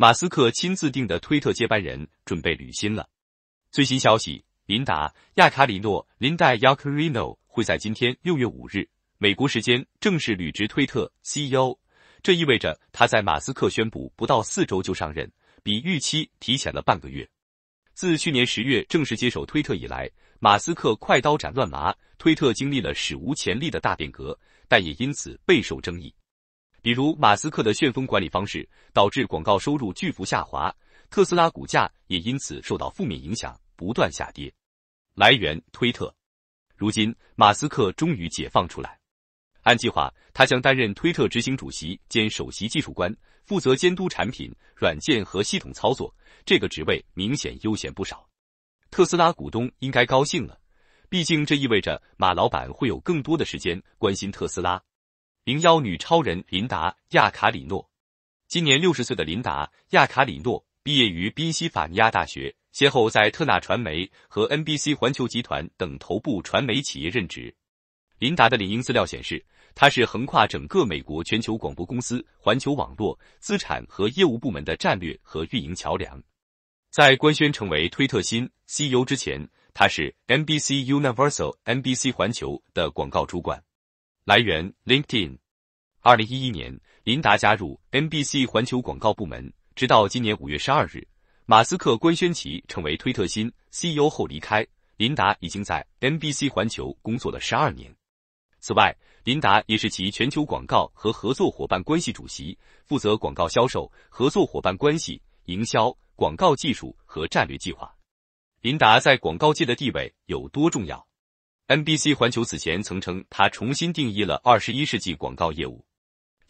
马斯克亲自定的推特接班人准备履新了。最新消息，琳达·亚卡里诺林黛·亚 d 里诺 r i n o 会在今天六月五日（美国时间）正式履职推特 CEO。这意味着他在马斯克宣布不到四周就上任，比预期提前了半个月。自去年十月正式接手推特以来，马斯克快刀斩乱麻，推特经历了史无前例的大变革，但也因此备受争议。比如马斯克的旋风管理方式导致广告收入巨幅下滑，特斯拉股价也因此受到负面影响，不断下跌。来源：推特。如今马斯克终于解放出来，按计划他将担任推特执行主席兼首席技术官，负责监督产品、软件和系统操作。这个职位明显悠闲不少，特斯拉股东应该高兴了，毕竟这意味着马老板会有更多的时间关心特斯拉。零幺女超人琳达·亚卡里诺，今年六十岁的琳达·亚卡里诺毕业于宾夕法尼亚大学，先后在特纳传媒和 NBC 环球集团等头部传媒企业任职。琳达的领英资料显示，她是横跨整个美国全球广播公司、环球网络资产和业务部门的战略和运营桥梁。在官宣成为推特新 CEO 之前，他是 NBC Universal、NBC 环球的广告主管。来源：LinkedIn。二零一一年，琳达加入 NBC 环球广告部门，直到今年五月十二日，马斯克官宣其成为推特新 CEO 后离开。琳达已经在 NBC 环球工作了十二年。此外，琳达也是其全球广告和合作伙伴关系主席，负责广告销售、合作伙伴关系、营销、广告技术和战略计划。琳达在广告界的地位有多重要？NBC 环球此前曾称，他重新定义了二十一世纪广告业务。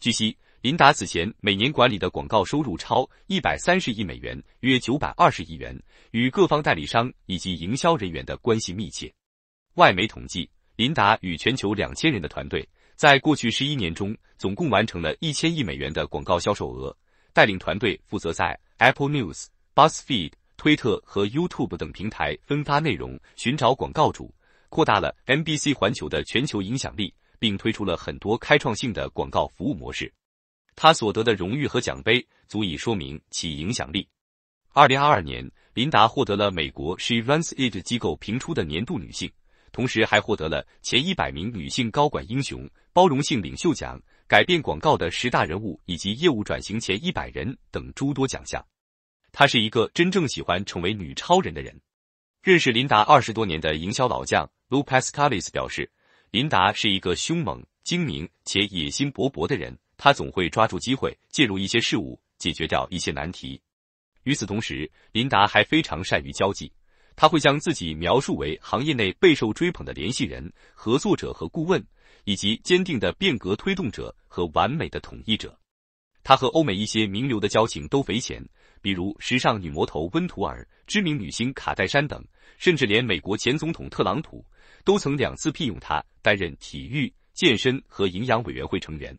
据悉，林达此前每年管理的广告收入超一百三十亿美元，约九百二十亿元，与各方代理商以及营销人员的关系密切。外媒统计，林达与全球两千人的团队，在过去十一年中，总共完成了一千亿美元的广告销售额。带领团队负责在 Apple News、Buzzfeed、推特和 YouTube 等平台分发内容，寻找广告主，扩大了 NBC 环球的全球影响力。并推出了很多开创性的广告服务模式。他所得的荣誉和奖杯足以说明其影响力。二零二二年，琳达获得了美国 She Runs It 机构评出的年度女性，同时还获得了前一百名女性高管英雄、包容性领袖奖、改变广告的十大人物以及业务转型前一百人等诸多奖项。她是一个真正喜欢成为女超人的人。认识琳达二十多年的营销老将 Lu Pascalis 表示。琳达是一个凶猛、精明且野心勃勃的人，她总会抓住机会介入一些事物，解决掉一些难题。与此同时，琳达还非常善于交际，她会将自己描述为行业内备受追捧的联系人、合作者和顾问，以及坚定的变革推动者和完美的统一者。她和欧美一些名流的交情都匪浅，比如时尚女魔头温图尔、知名女星卡戴珊等，甚至连美国前总统特朗普。都曾两次聘用他担任体育、健身和营养委员会成员。